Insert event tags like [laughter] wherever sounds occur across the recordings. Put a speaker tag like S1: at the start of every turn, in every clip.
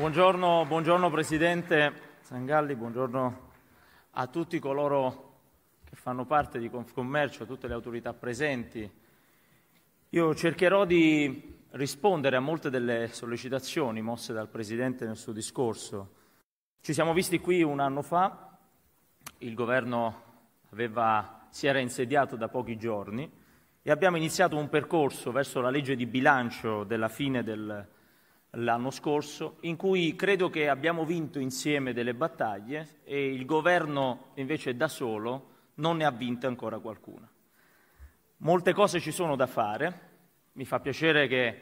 S1: Buongiorno, buongiorno, Presidente Sangalli, buongiorno a tutti coloro che fanno parte di Confcommercio, a tutte le autorità presenti. Io cercherò di rispondere a molte delle sollecitazioni mosse dal Presidente nel suo discorso. Ci siamo visti qui un anno fa, il Governo aveva, si era insediato da pochi giorni e abbiamo iniziato un percorso verso la legge di bilancio della fine del l'anno scorso, in cui credo che abbiamo vinto insieme delle battaglie e il governo invece da solo non ne ha vinte ancora qualcuna. Molte cose ci sono da fare, mi fa piacere che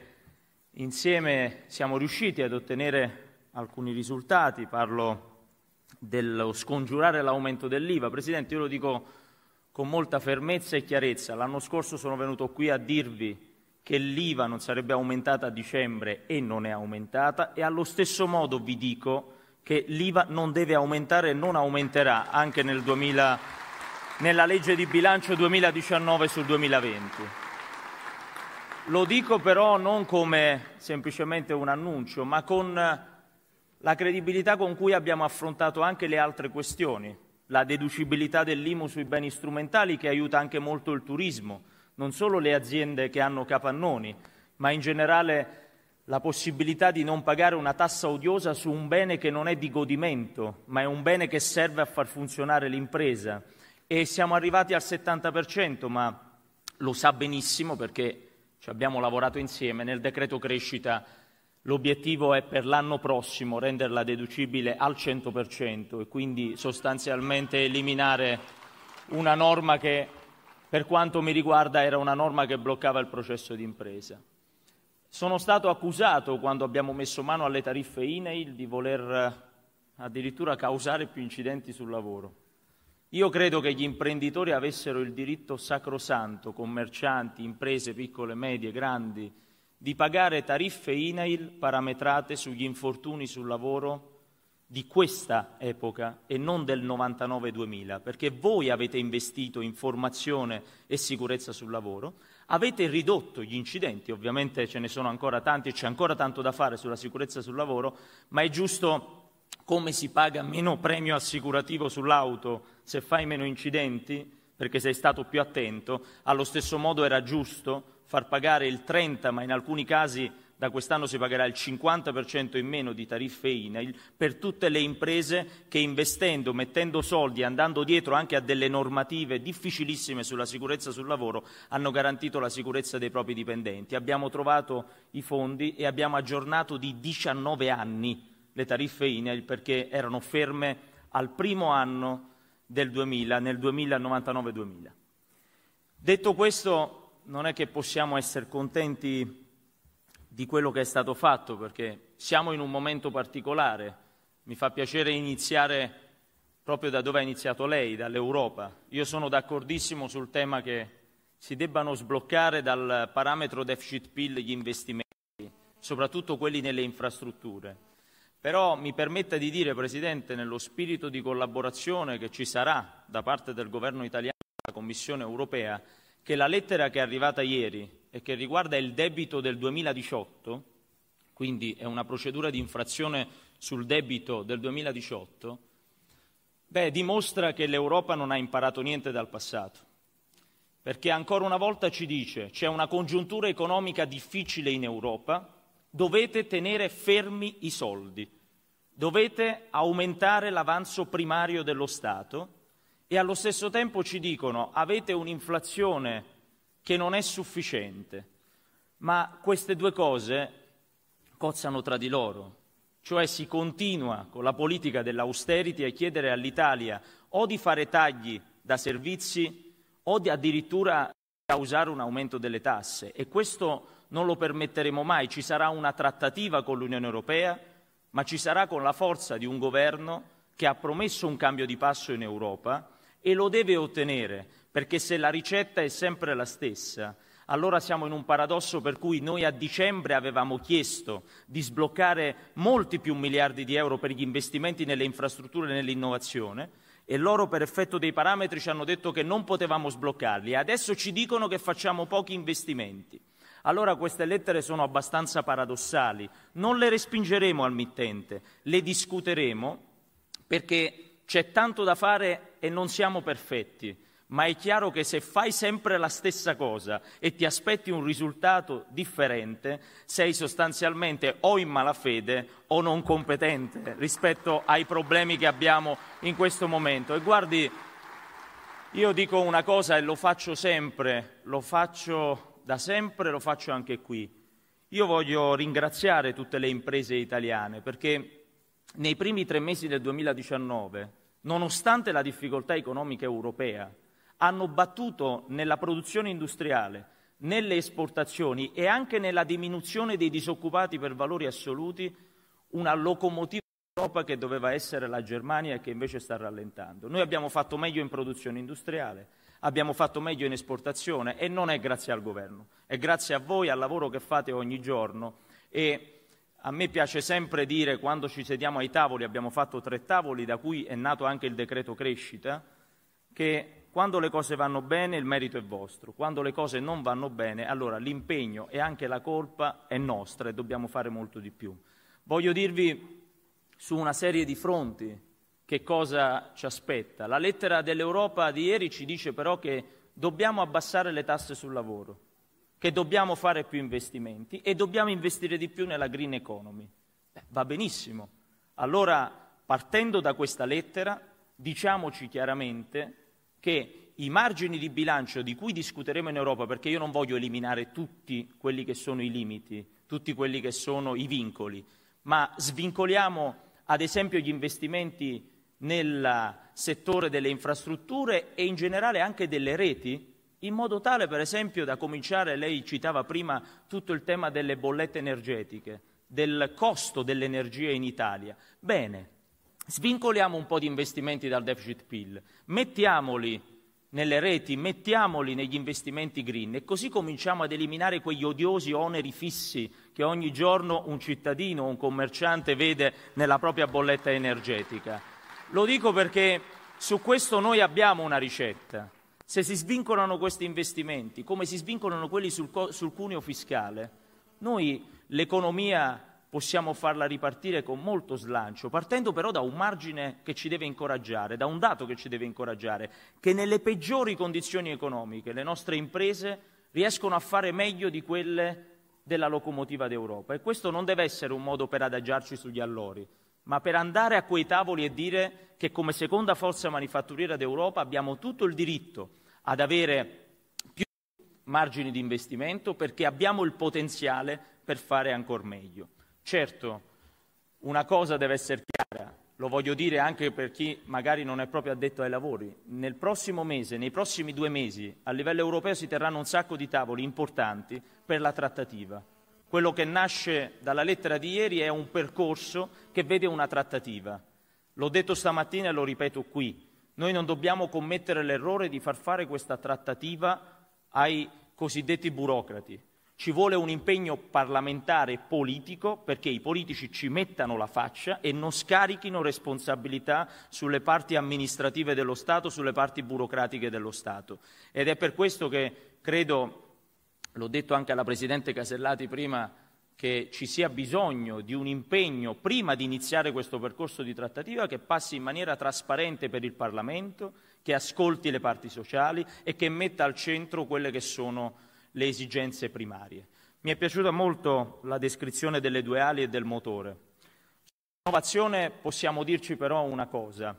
S1: insieme siamo riusciti ad ottenere alcuni risultati, parlo dello scongiurare l'aumento dell'IVA. Presidente, io lo dico con molta fermezza e chiarezza, l'anno scorso sono venuto qui a dirvi che l'IVA non sarebbe aumentata a dicembre e non è aumentata e allo stesso modo vi dico che l'IVA non deve aumentare e non aumenterà anche nel 2000, nella legge di bilancio 2019 sul 2020. Lo dico però non come semplicemente un annuncio, ma con la credibilità con cui abbiamo affrontato anche le altre questioni, la deducibilità dell'IMU sui beni strumentali che aiuta anche molto il turismo, non solo le aziende che hanno capannoni, ma in generale la possibilità di non pagare una tassa odiosa su un bene che non è di godimento, ma è un bene che serve a far funzionare l'impresa. E siamo arrivati al 70%, ma lo sa benissimo perché ci abbiamo lavorato insieme nel decreto crescita. L'obiettivo è per l'anno prossimo renderla deducibile al 100% e quindi sostanzialmente eliminare una norma che per quanto mi riguarda era una norma che bloccava il processo di impresa. Sono stato accusato quando abbiamo messo mano alle tariffe INAIL di voler eh, addirittura causare più incidenti sul lavoro. Io credo che gli imprenditori avessero il diritto sacrosanto, commercianti, imprese piccole, medie, grandi, di pagare tariffe INAIL parametrate sugli infortuni sul lavoro di questa epoca e non del 99-2000, perché voi avete investito in formazione e sicurezza sul lavoro, avete ridotto gli incidenti, ovviamente ce ne sono ancora tanti e c'è ancora tanto da fare sulla sicurezza sul lavoro, ma è giusto come si paga meno premio assicurativo sull'auto se fai meno incidenti, perché sei stato più attento, allo stesso modo era giusto far pagare il 30, ma in alcuni casi da quest'anno si pagherà il 50% in meno di tariffe INAIL per tutte le imprese che investendo, mettendo soldi, andando dietro anche a delle normative difficilissime sulla sicurezza sul lavoro, hanno garantito la sicurezza dei propri dipendenti. Abbiamo trovato i fondi e abbiamo aggiornato di 19 anni le tariffe INAIL perché erano ferme al primo anno del 2000, nel 2099-2000. Detto questo, non è che possiamo essere contenti di quello che è stato fatto, perché siamo in un momento particolare. Mi fa piacere iniziare proprio da dove ha iniziato lei, dall'Europa. Io sono d'accordissimo sul tema che si debbano sbloccare dal parametro deficit PIL gli investimenti, soprattutto quelli nelle infrastrutture. Però mi permetta di dire, Presidente, nello spirito di collaborazione che ci sarà da parte del Governo italiano e della Commissione europea, che la lettera che è arrivata ieri e che riguarda il debito del 2018, quindi è una procedura di infrazione sul debito del 2018, beh, dimostra che l'Europa non ha imparato niente dal passato, perché ancora una volta ci dice c'è una congiuntura economica difficile in Europa, dovete tenere fermi i soldi, dovete aumentare l'avanzo primario dello Stato e allo stesso tempo ci dicono avete un'inflazione che non è sufficiente, ma queste due cose cozzano tra di loro, cioè si continua con la politica dell'austerity a chiedere all'Italia o di fare tagli da servizi o di addirittura causare un aumento delle tasse e questo non lo permetteremo mai, ci sarà una trattativa con l'Unione Europea, ma ci sarà con la forza di un governo che ha promesso un cambio di passo in Europa e lo deve ottenere perché se la ricetta è sempre la stessa, allora siamo in un paradosso per cui noi a dicembre avevamo chiesto di sbloccare molti più miliardi di euro per gli investimenti nelle infrastrutture e nell'innovazione e loro per effetto dei parametri ci hanno detto che non potevamo sbloccarli e adesso ci dicono che facciamo pochi investimenti. Allora queste lettere sono abbastanza paradossali, non le respingeremo al mittente, le discuteremo perché c'è tanto da fare e non siamo perfetti ma è chiaro che se fai sempre la stessa cosa e ti aspetti un risultato differente, sei sostanzialmente o in malafede o non competente rispetto ai problemi che abbiamo in questo momento. E guardi, io dico una cosa e lo faccio sempre, lo faccio da sempre, e lo faccio anche qui. Io voglio ringraziare tutte le imprese italiane perché nei primi tre mesi del 2019, nonostante la difficoltà economica europea, hanno battuto nella produzione industriale, nelle esportazioni e anche nella diminuzione dei disoccupati per valori assoluti una locomotiva d'Europa che doveva essere la Germania e che invece sta rallentando. Noi abbiamo fatto meglio in produzione industriale, abbiamo fatto meglio in esportazione e non è grazie al governo, è grazie a voi, al lavoro che fate ogni giorno e a me piace sempre dire quando ci sediamo ai tavoli, abbiamo fatto tre tavoli da cui è nato anche il decreto crescita, che quando le cose vanno bene il merito è vostro, quando le cose non vanno bene allora l'impegno e anche la colpa è nostra e dobbiamo fare molto di più. Voglio dirvi su una serie di fronti che cosa ci aspetta. La lettera dell'Europa di ieri ci dice però che dobbiamo abbassare le tasse sul lavoro, che dobbiamo fare più investimenti e dobbiamo investire di più nella green economy. Beh, va benissimo. Allora, partendo da questa lettera, diciamoci chiaramente che i margini di bilancio di cui discuteremo in Europa, perché io non voglio eliminare tutti quelli che sono i limiti, tutti quelli che sono i vincoli, ma svincoliamo ad esempio gli investimenti nel settore delle infrastrutture e in generale anche delle reti, in modo tale per esempio da cominciare, lei citava prima tutto il tema delle bollette energetiche, del costo dell'energia in Italia. Bene, svincoliamo un po' di investimenti dal deficit PIL, mettiamoli nelle reti, mettiamoli negli investimenti green e così cominciamo ad eliminare quegli odiosi oneri fissi che ogni giorno un cittadino o un commerciante vede nella propria bolletta energetica. Lo dico perché su questo noi abbiamo una ricetta. Se si svincolano questi investimenti, come si svincolano quelli sul, co- sul cuneo fiscale, noi l'economia possiamo farla ripartire con molto slancio, partendo però da un margine che ci deve incoraggiare, da un dato che ci deve incoraggiare, che nelle peggiori condizioni economiche le nostre imprese riescono a fare meglio di quelle della locomotiva d'Europa. E questo non deve essere un modo per adagiarci sugli allori, ma per andare a quei tavoli e dire che come seconda forza manifatturiera d'Europa abbiamo tutto il diritto ad avere più margini di investimento perché abbiamo il potenziale per fare ancora meglio. Certo, una cosa deve essere chiara, lo voglio dire anche per chi magari non è proprio addetto ai lavori, nel prossimo mese, nei prossimi due mesi, a livello europeo si terranno un sacco di tavoli importanti per la trattativa. Quello che nasce dalla lettera di ieri è un percorso che vede una trattativa. L'ho detto stamattina e lo ripeto qui. Noi non dobbiamo commettere l'errore di far fare questa trattativa ai cosiddetti burocrati. Ci vuole un impegno parlamentare e politico perché i politici ci mettano la faccia e non scarichino responsabilità sulle parti amministrative dello Stato, sulle parti burocratiche dello Stato. Ed è per questo che credo, l'ho detto anche alla Presidente Casellati prima, che ci sia bisogno di un impegno prima di iniziare questo percorso di trattativa che passi in maniera trasparente per il Parlamento, che ascolti le parti sociali e che metta al centro quelle che sono le esigenze primarie. Mi è piaciuta molto la descrizione delle due ali e del motore. Innovazione possiamo dirci però una cosa.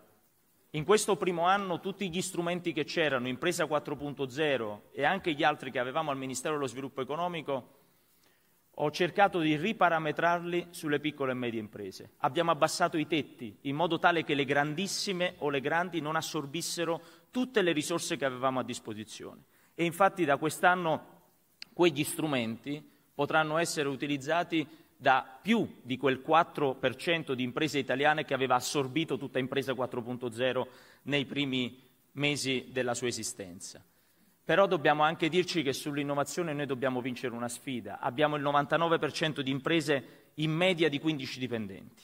S1: In questo primo anno tutti gli strumenti che c'erano, Impresa 4.0 e anche gli altri che avevamo al Ministero dello Sviluppo Economico, ho cercato di riparametrarli sulle piccole e medie imprese. Abbiamo abbassato i tetti in modo tale che le grandissime o le grandi non assorbissero tutte le risorse che avevamo a disposizione. E infatti da quest'anno quegli strumenti potranno essere utilizzati da più di quel 4% di imprese italiane che aveva assorbito tutta impresa 4.0 nei primi mesi della sua esistenza. Però dobbiamo anche dirci che sull'innovazione noi dobbiamo vincere una sfida. Abbiamo il 99% di imprese in media di 15 dipendenti.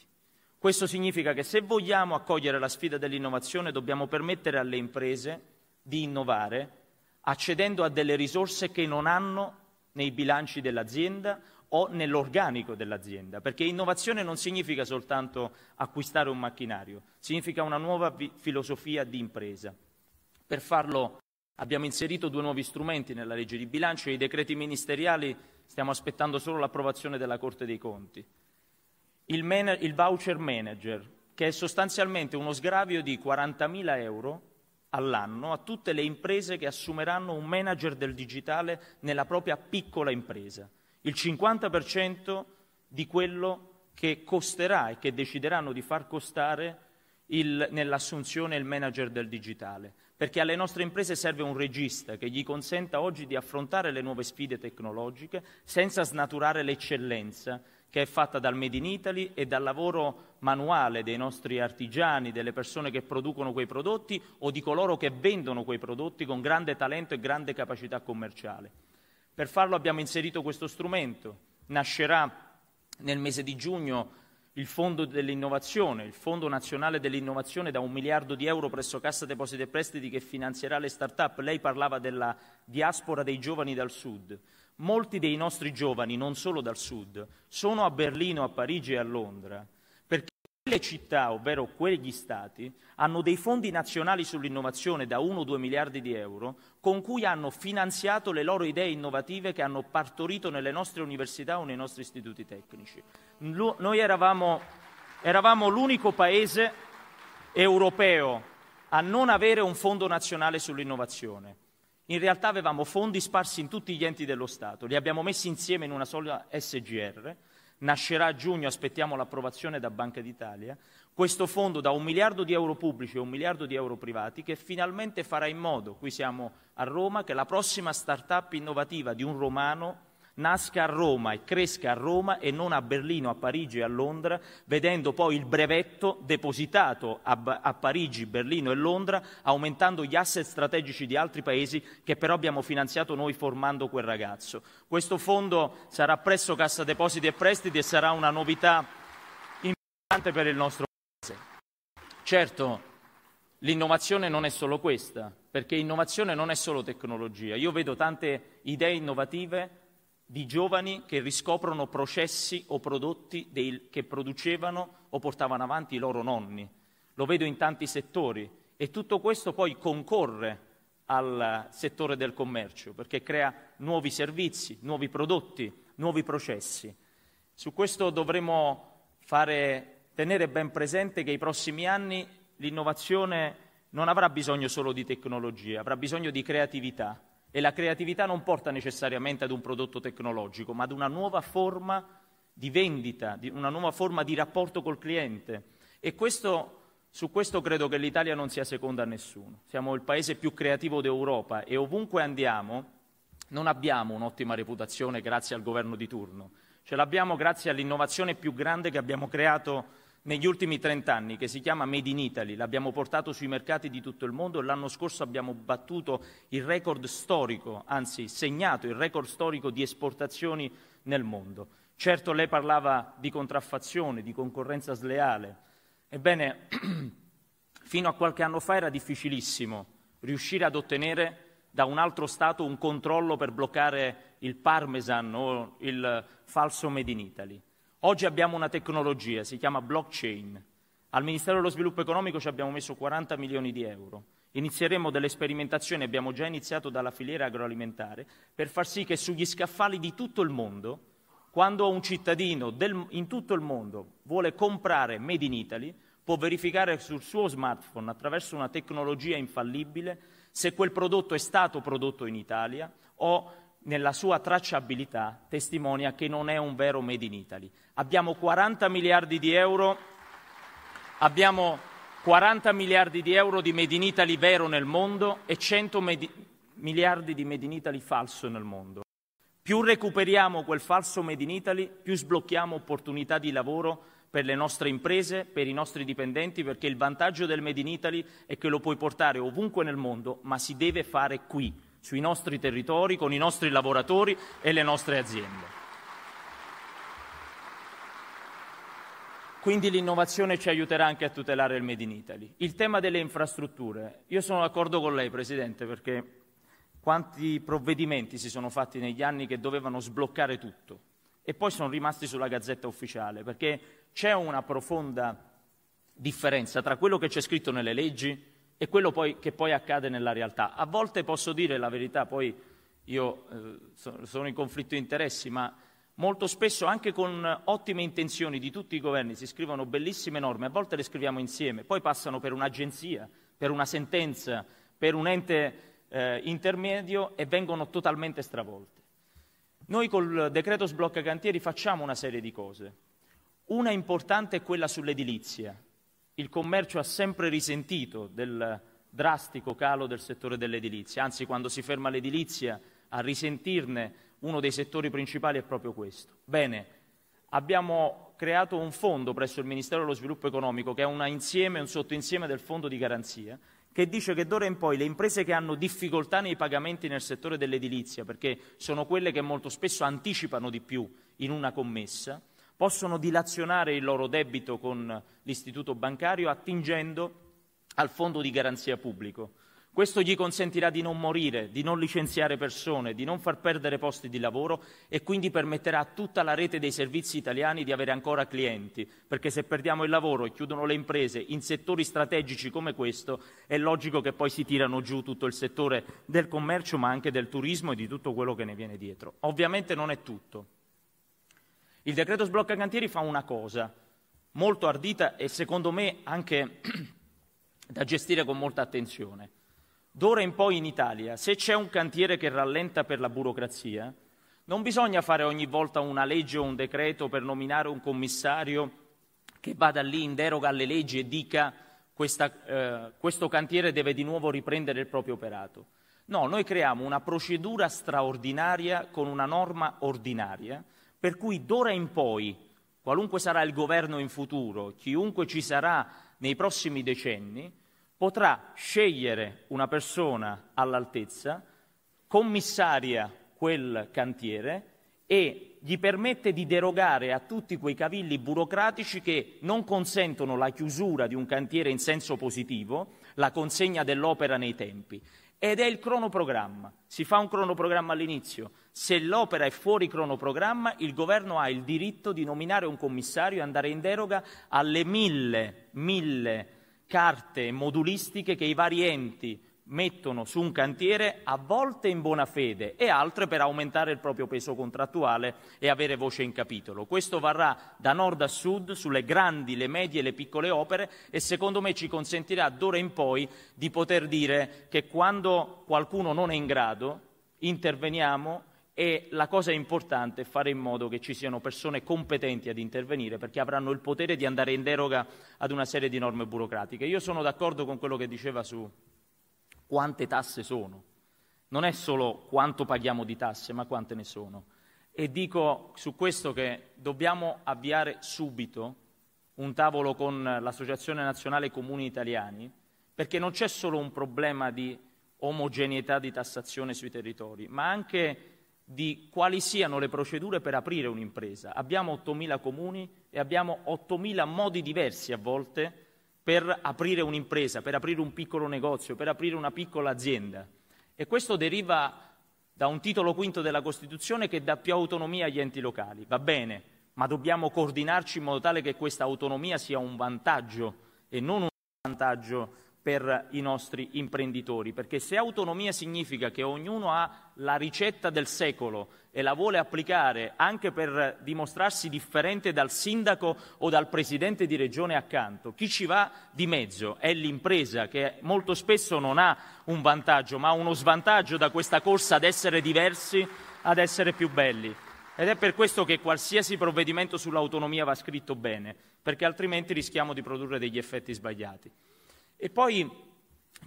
S1: Questo significa che se vogliamo accogliere la sfida dell'innovazione dobbiamo permettere alle imprese di innovare accedendo a delle risorse che non hanno nei bilanci dell'azienda o nell'organico dell'azienda, perché innovazione non significa soltanto acquistare un macchinario, significa una nuova filosofia di impresa. Per farlo abbiamo inserito due nuovi strumenti nella legge di bilancio e i decreti ministeriali stiamo aspettando solo l'approvazione della Corte dei Conti. Il, man- il voucher manager, che è sostanzialmente uno sgravio di 40.000 euro all'anno a tutte le imprese che assumeranno un manager del digitale nella propria piccola impresa, il 50% di quello che costerà e che decideranno di far costare il, nell'assunzione il manager del digitale, perché alle nostre imprese serve un regista che gli consenta oggi di affrontare le nuove sfide tecnologiche senza snaturare l'eccellenza che è fatta dal Made in Italy e dal lavoro manuale dei nostri artigiani, delle persone che producono quei prodotti o di coloro che vendono quei prodotti con grande talento e grande capacità commerciale. Per farlo abbiamo inserito questo strumento. Nascerà nel mese di giugno il Fondo dell'Innovazione, il Fondo Nazionale dell'Innovazione da un miliardo di euro presso Cassa Depositi e Prestiti che finanzierà le start-up. Lei parlava della diaspora dei giovani dal Sud. Molti dei nostri giovani, non solo dal sud, sono a Berlino, a Parigi e a Londra, perché quelle città, ovvero quegli stati, hanno dei fondi nazionali sull'innovazione da 1-2 miliardi di euro, con cui hanno finanziato le loro idee innovative che hanno partorito nelle nostre università o nei nostri istituti tecnici. Noi eravamo, eravamo l'unico paese europeo a non avere un fondo nazionale sull'innovazione. In realtà avevamo fondi sparsi in tutti gli enti dello Stato, li abbiamo messi insieme in una sola SGR, nascerà a giugno, aspettiamo l'approvazione da Banca d'Italia, questo fondo da un miliardo di euro pubblici e un miliardo di euro privati che finalmente farà in modo, qui siamo a Roma, che la prossima start-up innovativa di un romano nasca a Roma e cresca a Roma e non a Berlino, a Parigi e a Londra, vedendo poi il brevetto depositato a, a Parigi, Berlino e Londra, aumentando gli asset strategici di altri paesi che però abbiamo finanziato noi formando quel ragazzo. Questo fondo sarà presso Cassa Depositi e Prestiti e sarà una novità importante per il nostro Paese. Certo, L'innovazione non è solo questa, perché innovazione non è solo tecnologia. Io vedo tante idee innovative di giovani che riscoprono processi o prodotti dei, che producevano o portavano avanti i loro nonni. Lo vedo in tanti settori e tutto questo poi concorre al settore del commercio perché crea nuovi servizi, nuovi prodotti, nuovi processi. Su questo dovremo fare, tenere ben presente che nei prossimi anni l'innovazione non avrà bisogno solo di tecnologia, avrà bisogno di creatività e la creatività non porta necessariamente ad un prodotto tecnologico, ma ad una nuova forma di vendita, di una nuova forma di rapporto col cliente. E questo, su questo credo che l'Italia non sia seconda a nessuno. Siamo il paese più creativo d'Europa e ovunque andiamo non abbiamo un'ottima reputazione grazie al governo di turno. Ce l'abbiamo grazie all'innovazione più grande che abbiamo creato negli ultimi trent'anni, che si chiama Made in Italy, l'abbiamo portato sui mercati di tutto il mondo e l'anno scorso abbiamo battuto il record storico, anzi segnato il record storico di esportazioni nel mondo. Certo lei parlava di contraffazione, di concorrenza sleale. Ebbene, [clears throat] fino a qualche anno fa era difficilissimo riuscire ad ottenere da un altro Stato un controllo per bloccare il parmesan o il falso Made in Italy. Oggi abbiamo una tecnologia, si chiama blockchain. Al Ministero dello Sviluppo Economico ci abbiamo messo 40 milioni di euro. Inizieremo delle sperimentazioni, abbiamo già iniziato dalla filiera agroalimentare, per far sì che sugli scaffali di tutto il mondo, quando un cittadino del, in tutto il mondo vuole comprare Made in Italy, può verificare sul suo smartphone attraverso una tecnologia infallibile se quel prodotto è stato prodotto in Italia o nella sua tracciabilità testimonia che non è un vero Made in Italy. Abbiamo 40 miliardi di euro, abbiamo 40 miliardi di euro di Made in Italy vero nel mondo e 100 medi- miliardi di Made in Italy falso nel mondo. Più recuperiamo quel falso Made in Italy, più sblocchiamo opportunità di lavoro per le nostre imprese, per i nostri dipendenti, perché il vantaggio del Made in Italy è che lo puoi portare ovunque nel mondo, ma si deve fare qui sui nostri territori, con i nostri lavoratori e le nostre aziende. Quindi l'innovazione ci aiuterà anche a tutelare il Made in Italy. Il tema delle infrastrutture. Io sono d'accordo con lei, Presidente, perché quanti provvedimenti si sono fatti negli anni che dovevano sbloccare tutto e poi sono rimasti sulla gazzetta ufficiale, perché c'è una profonda differenza tra quello che c'è scritto nelle leggi è quello poi, che poi accade nella realtà. A volte posso dire la verità, poi io eh, sono in conflitto di interessi, ma molto spesso anche con ottime intenzioni di tutti i governi si scrivono bellissime norme, a volte le scriviamo insieme, poi passano per un'agenzia, per una sentenza, per un ente eh, intermedio e vengono totalmente stravolte. Noi col decreto sblocca cantieri facciamo una serie di cose. Una importante è quella sull'edilizia il commercio ha sempre risentito del drastico calo del settore dell'edilizia, anzi quando si ferma l'edilizia a risentirne uno dei settori principali è proprio questo. Bene, abbiamo creato un fondo presso il Ministero dello Sviluppo Economico che è un insieme, un sottoinsieme del fondo di garanzia che dice che d'ora in poi le imprese che hanno difficoltà nei pagamenti nel settore dell'edilizia, perché sono quelle che molto spesso anticipano di più in una commessa, possono dilazionare il loro debito con l'istituto bancario attingendo al fondo di garanzia pubblico. Questo gli consentirà di non morire, di non licenziare persone, di non far perdere posti di lavoro e quindi permetterà a tutta la rete dei servizi italiani di avere ancora clienti, perché se perdiamo il lavoro e chiudono le imprese in settori strategici come questo, è logico che poi si tirano giù tutto il settore del commercio, ma anche del turismo e di tutto quello che ne viene dietro. Ovviamente non è tutto. Il decreto sblocca cantieri fa una cosa molto ardita e secondo me anche [clears throat] da gestire con molta attenzione. D'ora in poi in Italia, se c'è un cantiere che rallenta per la burocrazia, non bisogna fare ogni volta una legge o un decreto per nominare un commissario che vada lì in deroga alle leggi e dica questa, eh, questo cantiere deve di nuovo riprendere il proprio operato. No, noi creiamo una procedura straordinaria con una norma ordinaria per cui d'ora in poi, qualunque sarà il governo in futuro, chiunque ci sarà nei prossimi decenni, potrà scegliere una persona all'altezza, commissaria quel cantiere e gli permette di derogare a tutti quei cavilli burocratici che non consentono la chiusura di un cantiere in senso positivo, la consegna dell'opera nei tempi. Ed è il cronoprogramma. Si fa un cronoprogramma all'inizio, se l'opera è fuori cronoprogramma, il governo ha il diritto di nominare un commissario e andare in deroga alle mille, mille carte modulistiche che i vari enti mettono su un cantiere a volte in buona fede e altre per aumentare il proprio peso contrattuale e avere voce in capitolo. Questo varrà da nord a sud sulle grandi, le medie e le piccole opere e secondo me ci consentirà d'ora in poi di poter dire che quando qualcuno non è in grado interveniamo e la cosa importante è fare in modo che ci siano persone competenti ad intervenire perché avranno il potere di andare in deroga ad una serie di norme burocratiche. Io sono d'accordo con quello che diceva su quante tasse sono. Non è solo quanto paghiamo di tasse, ma quante ne sono. E dico su questo che dobbiamo avviare subito un tavolo con l'Associazione Nazionale Comuni Italiani, perché non c'è solo un problema di omogeneità di tassazione sui territori, ma anche di quali siano le procedure per aprire un'impresa. Abbiamo 8.000 comuni e abbiamo 8.000 modi diversi a volte per aprire un'impresa, per aprire un piccolo negozio, per aprire una piccola azienda. E questo deriva da un titolo quinto della Costituzione che dà più autonomia agli enti locali. Va bene, ma dobbiamo coordinarci in modo tale che questa autonomia sia un vantaggio e non un vantaggio per i nostri imprenditori, perché se autonomia significa che ognuno ha la ricetta del secolo e la vuole applicare anche per dimostrarsi differente dal sindaco o dal presidente di regione accanto, chi ci va di mezzo è l'impresa che molto spesso non ha un vantaggio, ma uno svantaggio da questa corsa ad essere diversi, ad essere più belli. Ed è per questo che qualsiasi provvedimento sull'autonomia va scritto bene, perché altrimenti rischiamo di produrre degli effetti sbagliati. E poi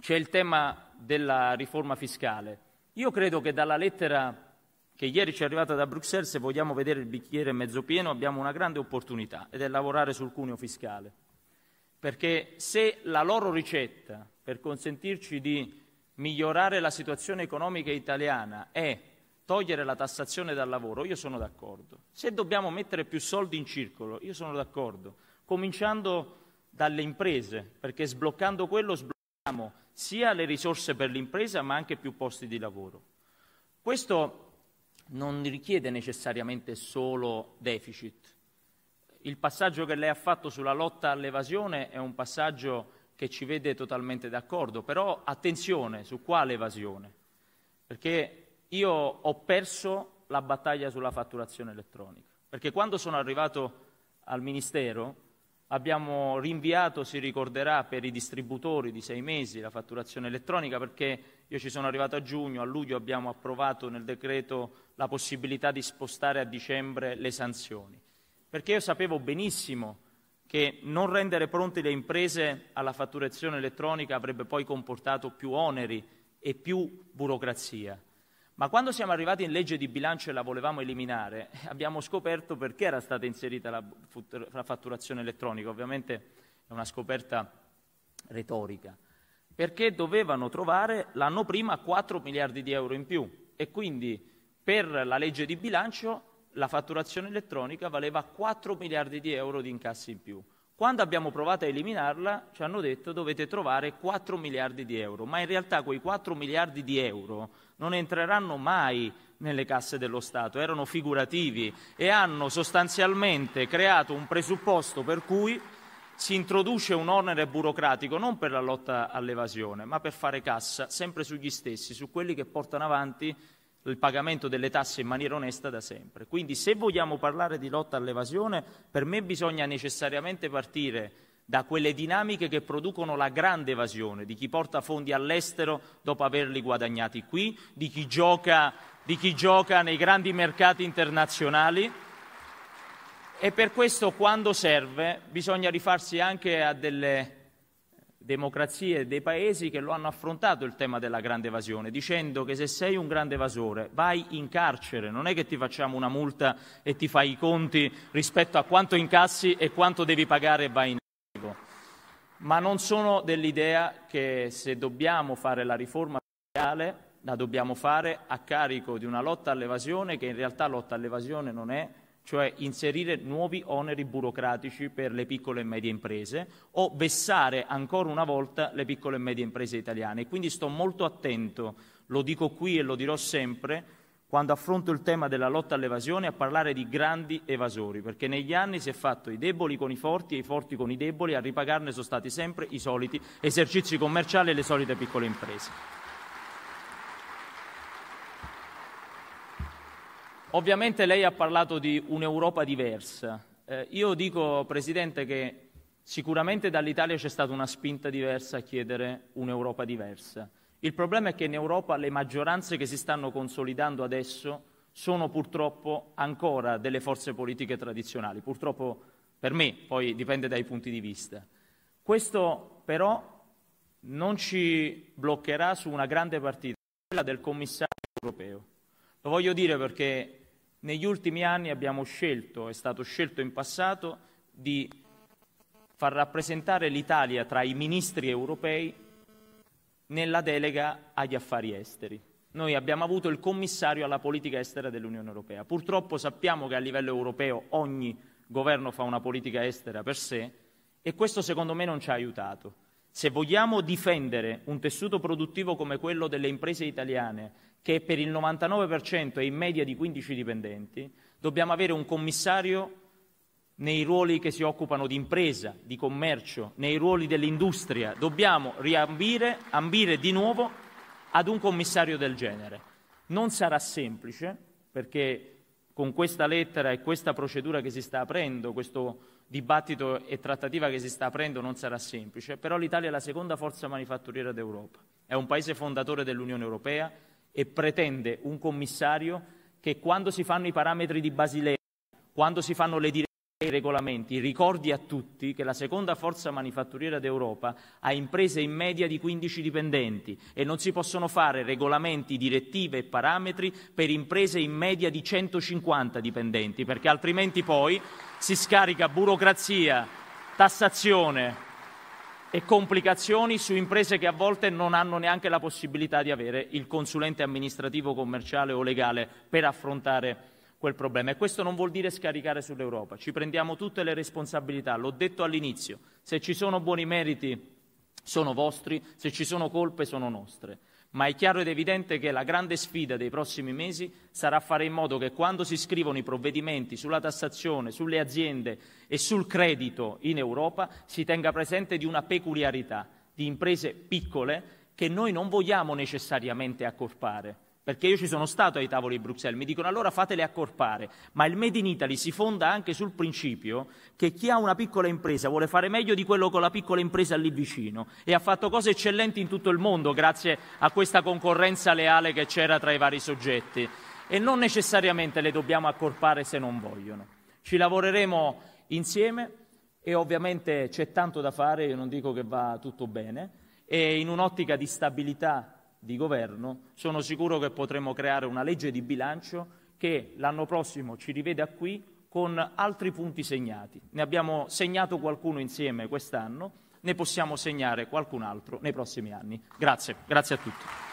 S1: c'è il tema della riforma fiscale. Io credo che dalla lettera che ieri ci è arrivata da Bruxelles, se vogliamo vedere il bicchiere mezzo pieno, abbiamo una grande opportunità ed è lavorare sul cuneo fiscale. Perché se la loro ricetta per consentirci di migliorare la situazione economica italiana è togliere la tassazione dal lavoro, io sono d'accordo. Se dobbiamo mettere più soldi in circolo, io sono d'accordo, cominciando dalle imprese, perché sbloccando quello sblocchiamo sia le risorse per l'impresa ma anche più posti di lavoro. Questo non richiede necessariamente solo deficit. Il passaggio che lei ha fatto sulla lotta all'evasione è un passaggio che ci vede totalmente d'accordo, però attenzione su quale evasione, perché io ho perso la battaglia sulla fatturazione elettronica, perché quando sono arrivato al Ministero Abbiamo rinviato, si ricorderà, per i distributori di sei mesi la fatturazione elettronica perché io ci sono arrivato a giugno, a luglio abbiamo approvato nel decreto la possibilità di spostare a dicembre le sanzioni. Perché io sapevo benissimo che non rendere pronte le imprese alla fatturazione elettronica avrebbe poi comportato più oneri e più burocrazia. Ma quando siamo arrivati in legge di bilancio e la volevamo eliminare, eh, abbiamo scoperto perché era stata inserita la, la fatturazione elettronica. Ovviamente è una scoperta retorica. Perché dovevano trovare l'anno prima 4 miliardi di euro in più e quindi per la legge di bilancio la fatturazione elettronica valeva 4 miliardi di euro di incassi in più. Quando abbiamo provato a eliminarla ci hanno detto dovete trovare 4 miliardi di euro, ma in realtà quei 4 miliardi di euro non entreranno mai nelle casse dello Stato, erano figurativi e hanno sostanzialmente creato un presupposto per cui si introduce un onere burocratico non per la lotta all'evasione, ma per fare cassa sempre sugli stessi, su quelli che portano avanti il pagamento delle tasse in maniera onesta da sempre. Quindi se vogliamo parlare di lotta all'evasione, per me bisogna necessariamente partire da quelle dinamiche che producono la grande evasione di chi porta fondi all'estero dopo averli guadagnati qui, di chi gioca, di chi gioca nei grandi mercati internazionali. E per questo, quando serve, bisogna rifarsi anche a delle democrazie e dei paesi che lo hanno affrontato il tema della grande evasione, dicendo che se sei un grande evasore vai in carcere, non è che ti facciamo una multa e ti fai i conti rispetto a quanto incassi e quanto devi pagare e vai in ma non sono dell'idea che se dobbiamo fare la riforma fiscale la dobbiamo fare a carico di una lotta all'evasione che in realtà lotta all'evasione non è, cioè inserire nuovi oneri burocratici per le piccole e medie imprese o vessare ancora una volta le piccole e medie imprese italiane. quindi sto molto attento, lo dico qui e lo dirò sempre, quando affronto il tema della lotta all'evasione, a parlare di grandi evasori, perché negli anni si è fatto i deboli con i forti e i forti con i deboli, a ripagarne sono stati sempre i soliti esercizi commerciali e le solite piccole imprese. Ovviamente lei ha parlato di un'Europa diversa. Eh, io dico, Presidente, che sicuramente dall'Italia c'è stata una spinta diversa a chiedere un'Europa diversa il problema è che in Europa le maggioranze che si stanno consolidando adesso sono purtroppo ancora delle forze politiche tradizionali, purtroppo per me, poi dipende dai punti di vista. Questo però non ci bloccherà su una grande partita, quella del commissario europeo. Lo voglio dire perché negli ultimi anni abbiamo scelto, è stato scelto in passato, di far rappresentare l'Italia tra i ministri europei nella delega agli affari esteri. Noi abbiamo avuto il commissario alla politica estera dell'Unione Europea. Purtroppo sappiamo che a livello europeo ogni governo fa una politica estera per sé e questo secondo me non ci ha aiutato. Se vogliamo difendere un tessuto produttivo come quello delle imprese italiane, che per il 99% è in media di 15 dipendenti, dobbiamo avere un commissario nei ruoli che si occupano di impresa, di commercio, nei ruoli dell'industria. Dobbiamo riambire ambire di nuovo ad un commissario del genere. Non sarà semplice perché con questa lettera e questa procedura che si sta aprendo, questo dibattito e trattativa che si sta aprendo non sarà semplice, però l'Italia è la seconda forza manifatturiera d'Europa, è un paese fondatore dell'Unione Europea e pretende un commissario che quando si fanno i parametri di Basilea, quando si fanno le direttive i regolamenti, ricordi a tutti che la seconda forza manifatturiera d'Europa ha imprese in media di 15 dipendenti e non si possono fare regolamenti, direttive e parametri per imprese in media di 150 dipendenti, perché altrimenti poi si scarica burocrazia, tassazione e complicazioni su imprese che a volte non hanno neanche la possibilità di avere il consulente amministrativo, commerciale o legale per affrontare quel problema. E questo non vuol dire scaricare sull'Europa, ci prendiamo tutte le responsabilità, l'ho detto all'inizio, se ci sono buoni meriti sono vostri, se ci sono colpe sono nostre. Ma è chiaro ed evidente che la grande sfida dei prossimi mesi sarà fare in modo che quando si scrivono i provvedimenti sulla tassazione, sulle aziende e sul credito in Europa si tenga presente di una peculiarità di imprese piccole che noi non vogliamo necessariamente accorpare perché io ci sono stato ai tavoli di Bruxelles, mi dicono allora fatele accorpare, ma il Made in Italy si fonda anche sul principio che chi ha una piccola impresa vuole fare meglio di quello con la piccola impresa lì vicino e ha fatto cose eccellenti in tutto il mondo grazie a questa concorrenza leale che c'era tra i vari soggetti e non necessariamente le dobbiamo accorpare se non vogliono. Ci lavoreremo insieme e ovviamente c'è tanto da fare, io non dico che va tutto bene, e in un'ottica di stabilità di governo, sono sicuro che potremo creare una legge di bilancio che l'anno prossimo ci riveda qui con altri punti segnati. Ne abbiamo segnato qualcuno insieme quest'anno, ne possiamo segnare qualcun altro nei prossimi anni. Grazie, grazie a tutti.